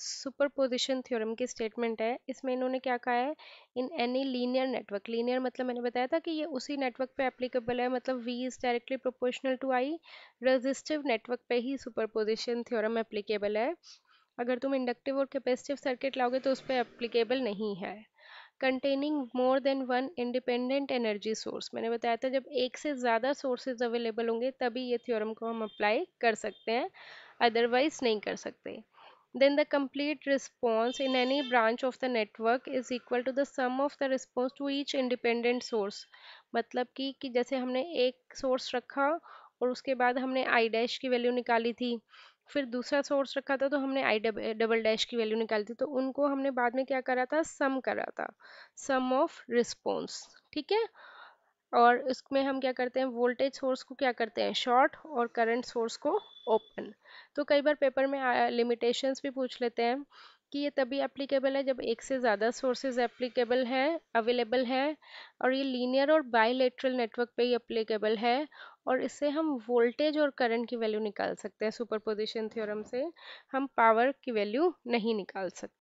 superposition theorem की statement है इसमें इन्होंने क्या कहा है in any linear network linear मतलब मैंने बताया था कि ये उसी नेटवर्क पे एप्लीकेबल है मतलब V is directly proportional to I resistive network पे ही सुपरपोजिशन थ्योरम एप्लीकेबल है अगर तुम इंडक्टिव और कैपेसिटिव सर्किट लाओगे तो उस पर एप्लीकेबल नहीं है containing more than one independent energy source मैंने बताया था जब एक से ज़्यादा सोर्सेज अवेलेबल होंगे तभी ये थ्योरम को हम अप्लाई कर सकते हैं अदरवाइज नहीं कर सकते then the complete response in any branch of the network is equal to the sum of the response to each independent source मतलब कि कि जैसे हमने एक सोर्स रखा और उसके बाद हमने आई डैश की वैल्यू निकाली थी फिर दूसरा सोर्स रखा था तो हमने आई डबल डैश की वैल्यू निकाली थी तो उनको हमने बाद में क्या करा था सम करा था सम ऑफ रिस्पॉन्स ठीक है और उसमें हम क्या करते हैं वोल्टेज सोर्स को क्या करते हैं शॉर्ट और करंट सोर्स को ओपन तो कई बार पेपर में लिमिटेशंस भी पूछ लेते हैं कि ये तभी एप्लीकेबल है जब एक से ज़्यादा सोर्सेज एप्लीकेबल है अवेलेबल है और ये लीनियर और बायलेटरल नेटवर्क पे ही एप्लीकेबल है और इससे हम वोल्टेज और करंट की वैल्यू निकाल सकते हैं सुपरपोजिशन थ्योरम से हम पावर की वैल्यू नहीं निकाल सकते